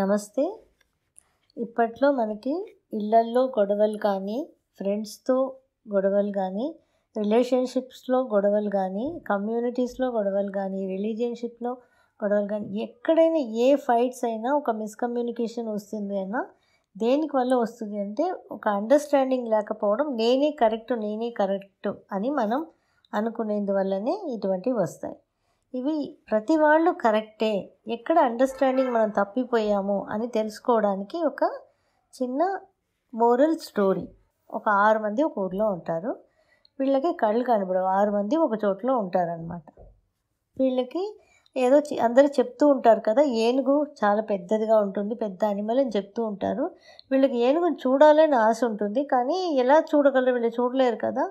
నమస్తే ఇప్పట్లో మనకి ఇళ్ళల్లో గొడవలు కానీ ఫ్రెండ్స్తో గొడవలు కానీ రిలేషన్షిప్స్లో గొడవలు కానీ కమ్యూనిటీస్లో గొడవలు కానీ రిలీజియన్షిప్లో గొడవలు కానీ ఎక్కడైనా ఏ ఫైట్స్ అయినా ఒక మిస్కమ్యూనికేషన్ వస్తుంది అయినా దేనికి వల్ల వస్తుంది అంటే ఒక అండర్స్టాండింగ్ లేకపోవడం నేనే కరెక్ట్ నేనే కరెక్ట్ అని మనం అనుకునేందువల్లనే ఇటువంటివి వస్తాయి ఇవి ప్రతి వాళ్ళు కరెక్టే ఎక్కడ అండర్స్టాండింగ్ మనం తప్పిపోయాము అని తెలుసుకోవడానికి ఒక చిన్న మోరల్ స్టోరీ ఒక ఆరు మంది ఒక ఊర్లో ఉంటారు వీళ్ళకి కళ్ళు కనబడవు ఆరు మంది ఒక చోట్లో ఉంటారనమాట వీళ్ళకి ఏదో అందరూ చెప్తూ ఉంటారు కదా ఏనుగు చాలా పెద్దదిగా ఉంటుంది పెద్ద అనిమల్ అని చెప్తూ ఉంటారు వీళ్ళకి ఏనుగుని చూడాలని ఆశ ఉంటుంది కానీ ఎలా చూడగలరు వీళ్ళు చూడలేరు కదా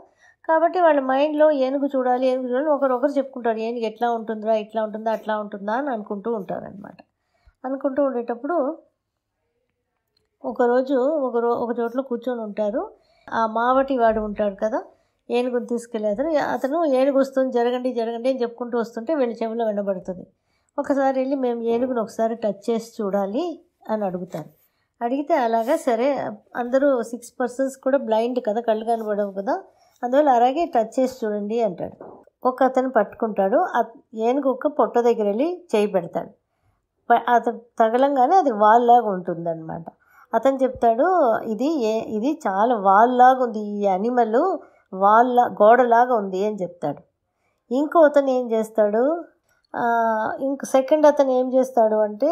కాబట్టి వాళ్ళ మైండ్లో ఏనుగు చూడాలి ఏనుగు చూడాలి ఒకరొకరు చెప్పుకుంటారు ఏనుగు ఎట్లా ఉంటుందా ఇట్లా ఉంటుందా అట్లా ఉంటుందా అని అనుకుంటూ ఉంటారనమాట అనుకుంటూ ఉండేటప్పుడు ఒకరోజు ఒకరో ఒక చోట్ల కూర్చొని ఉంటారు ఆ మావటి వాడు ఉంటాడు కదా ఏనుగుని తీసుకెళ్ళి అతను అతను ఏనుగు వస్తుంది జరగండి జరగండి అని చెప్పుకుంటూ వస్తుంటే వీళ్ళ చెవిలో వినబడుతుంది ఒకసారి వెళ్ళి మేము ఏనుగును ఒకసారి టచ్ చేసి చూడాలి అని అడుగుతారు అడిగితే అలాగా సరే అందరూ సిక్స్ పర్సన్స్ కూడా బ్లైండ్ కదా కళ్ళు కనబడవు కదా అందువల్ల అలాగే టచ్ చేసి చూడండి అంటాడు ఒక అతను పట్టుకుంటాడు ఏనుగు ఒక్క పొట్ట దగ్గర వెళ్ళి చేయి పెడతాడు అతను తగలంగానే అది వాల్లాగా ఉంటుందన్నమాట అతను చెప్తాడు ఇది ఏ ఇది చాలా వాల్లాగా ఉంది ఈ అనిమల్ వాల్లా గోడలాగా ఉంది అని చెప్తాడు ఇంకో అతను ఏం చేస్తాడు ఇంక సెకండ్ అతను ఏం చేస్తాడు అంటే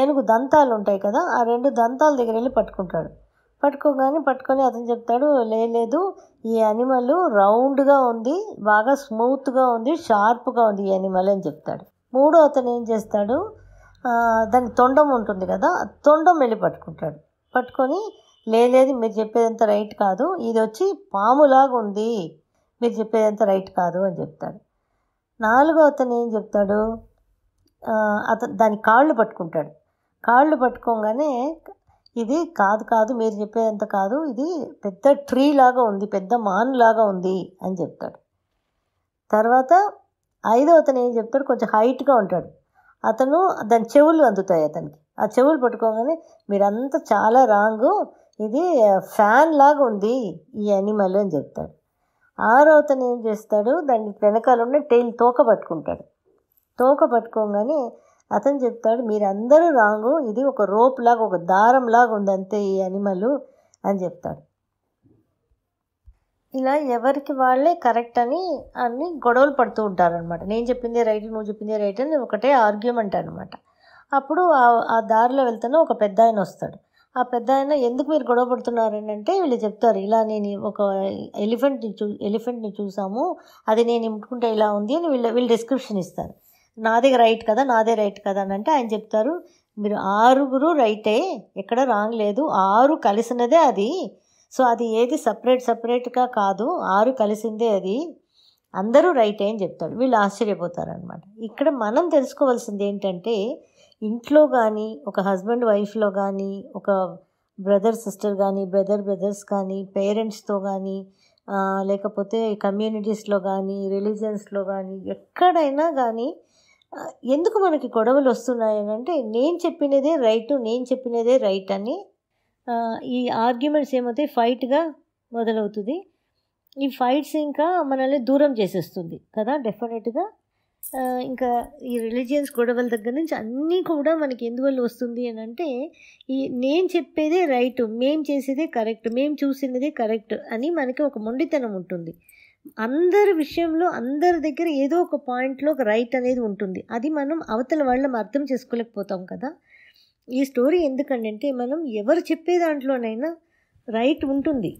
ఏనుగు దంతాలు ఉంటాయి కదా ఆ రెండు దంతాల దగ్గర వెళ్ళి పట్టుకుంటాడు పట్టుకోగానే పట్టుకొని అతను చెప్తాడు లేదు ఈ అనిమల్ రౌండ్గా ఉంది బాగా స్మూత్గా ఉంది షార్ప్గా ఉంది ఈ అనిమల్ అని చెప్తాడు మూడో అతను ఏం చేస్తాడు దాని తొండం ఉంటుంది కదా తొండం వెళ్ళి పట్టుకుంటాడు పట్టుకొని లేదు మీరు చెప్పేదంత రైట్ కాదు ఇది వచ్చి పాములాగా ఉంది మీరు చెప్పేదంత రైట్ కాదు అని చెప్తాడు నాలుగో అతను ఏం చెప్తాడు అతను దాని కాళ్ళు పట్టుకుంటాడు కాళ్ళు పట్టుకోగానే ఇది కాదు కాదు మీరు చెప్పేదంత కాదు ఇది పెద్ద ట్రీ లాగా ఉంది పెద్ద మాన్ లాగా ఉంది అని చెప్తాడు తర్వాత ఐదో అతను ఏం చెప్తాడు కొంచెం హైట్గా ఉంటాడు అతను దాని చెవులు అందుతాయి అతనికి ఆ చెవులు పట్టుకోగానే మీరంతా చాలా రాంగు ఇది ఫ్యాన్ లాగా ఉంది ఈ అనిమల్ అని చెప్తాడు ఆరో అతను ఏం చేస్తాడు దాని వెనకాల ఉన్న టైల్ తోక పట్టుకుంటాడు తోక పట్టుకోగానే అతను చెప్తాడు మీరందరూ రాంగు ఇది ఒక రోప్ లాగా ఒక దారం లాగా ఉంది అంతే ఈ అనిమల్ అని చెప్తాడు ఇలా ఎవరికి వాళ్ళే కరెక్ట్ అని అన్ని గొడవలు పడుతూ ఉంటారనమాట నేను చెప్పింది రైట్ నువ్వు చెప్పింది రైట్ అని ఒకటే ఆర్గ్యుమెంట్ అనమాట అప్పుడు ఆ దారిలో వెళ్తున్న ఒక పెద్ద ఆయన వస్తాడు ఆ పెద్ద ఆయన ఎందుకు మీరు గొడవ పడుతున్నారని అంటే వీళ్ళు చెప్తారు ఇలా నేను ఒక ఎలిఫెంట్ని చూ ఎలిఫెంట్ని చూసాము అది నేను ఇమ్ముకుంటే ఇలా ఉంది అని వీళ్ళు వీళ్ళు డిస్క్రిప్షన్ ఇస్తారు నాదే రైట్ కదా నాదే రైట్ కదా అని అంటే ఆయన చెప్తారు మీరు ఆరుగురు రైటే ఎక్కడ రాంగ్ లేదు ఆరు కలిసినదే అది సో అది ఏది సపరేట్ సపరేట్గా కాదు ఆరు కలిసిందే అది అందరూ రైటే అని చెప్తారు వీళ్ళు ఆశ్చర్యపోతారనమాట ఇక్కడ మనం తెలుసుకోవాల్సింది ఏంటంటే ఇంట్లో కానీ ఒక హస్బెండ్ వైఫ్లో కానీ ఒక బ్రదర్ సిస్టర్ కానీ బ్రదర్ బ్రదర్స్ కానీ పేరెంట్స్తో కానీ లేకపోతే కమ్యూనిటీస్లో కానీ రిలీజియన్స్లో కానీ ఎక్కడైనా కానీ ఎందుకు మనకి గొడవలు వస్తున్నాయి అంటే నేను చెప్పినదే రైట్ నేను చెప్పినదే రైట్ అని ఈ ఆర్గ్యుమెంట్స్ ఏమవుతాయి ఫైట్గా మొదలవుతుంది ఈ ఫైట్స్ ఇంకా మనల్ని దూరం చేసేస్తుంది కదా డెఫినెట్గా ఇంకా ఈ రిలీజియన్స్ గొడవల దగ్గర నుంచి అన్నీ కూడా మనకి ఎందువల్ల వస్తుంది అని అంటే ఈ నేను చెప్పేదే రైట్ మేం చేసేదే కరెక్ట్ మేం చూసినదే కరెక్ట్ అని మనకి ఒక మొండితనం ఉంటుంది అందరి విషయంలో అందరి దగ్గర ఏదో ఒక పాయింట్లో ఒక రైట్ అనేది ఉంటుంది అది మనం అవతల వాళ్ళం అర్థం చేసుకోలేకపోతాం కదా ఈ స్టోరీ ఎందుకంటే మనం ఎవరు చెప్పే దాంట్లోనైనా రైట్ ఉంటుంది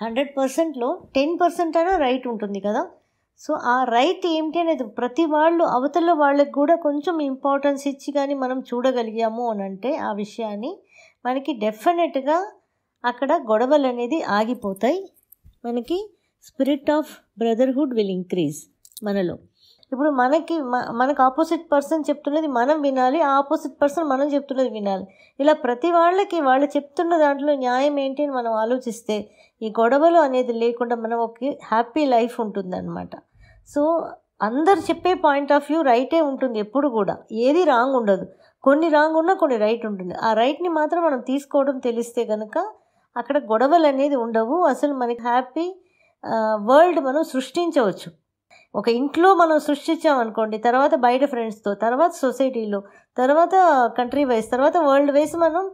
హండ్రెడ్ పర్సెంట్లో టెన్ పర్సెంట్ అయినా రైట్ ఉంటుంది కదా సో ఆ రైట్ ఏమిటి అనేది ప్రతి వాళ్ళు అవతల వాళ్ళకి కూడా కొంచెం ఇంపార్టెన్స్ ఇచ్చి కానీ మనం చూడగలిగాము అని అంటే ఆ విషయాన్ని మనకి డెఫినెట్గా అక్కడ గొడవలు అనేది ఆగిపోతాయి మనకి spirit of brotherhood will increase మనలో ఇప్పుడు మనకి మనకు ఆపోజిట్ పర్సన్ చెప్తున్నది మనం వినాలి ఆపోజిట్ పర్సన్ మనం చెప్తున్నది వినాలి ఇలా ప్రతి వాళ్ళకి వాళ్ళు చెప్తున్న దాంట్లో న్యాయం ఏంటి అని మనం ఆలోచిస్తే ఈ గొడవలు అనేది లేకుండా మనం ఒక హ్యాపీ లైఫ్ ఉంటుందన్నమాట సో అందరు చెప్పే పాయింట్ ఆఫ్ వ్యూ రైటే ఉంటుంది ఎప్పుడు కూడా ఏది రాంగ్ ఉండదు కొన్ని రాంగ్ ఉన్నా కొన్ని రైట్ ఉంటుంది ఆ రైట్ని మాత్రం మనం తీసుకోవడం తెలిస్తే కనుక అక్కడ గొడవలు అనేది ఉండవు అసలు మనకి హ్యాపీ వరల్డ్ మనం సృష్టించవచ్చు ఒక ఇంట్లో మనం సృష్టించామనుకోండి తర్వాత బయట ఫ్రెండ్స్తో తర్వాత సొసైటీలో తర్వాత కంట్రీ వైజ్ తర్వాత వరల్డ్ వైజ్ మనం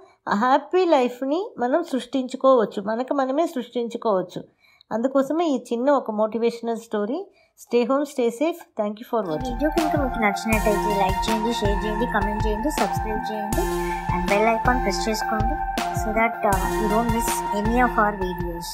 హ్యాపీ లైఫ్ని మనం సృష్టించుకోవచ్చు మనకు మనమే సృష్టించుకోవచ్చు అందుకోసమే ఈ చిన్న ఒక motivational story stay home stay safe thank you for watching video కనుక మీకు నచ్చినట్టయితే లైక్ చేయండి షేర్ చేయండి కమెంట్ చేయండి సబ్స్క్రైబ్ చేయండి అండ్ బెల్ ఐకాన్ ప్రెస్ చేసుకోండి so that you don't miss any of our videos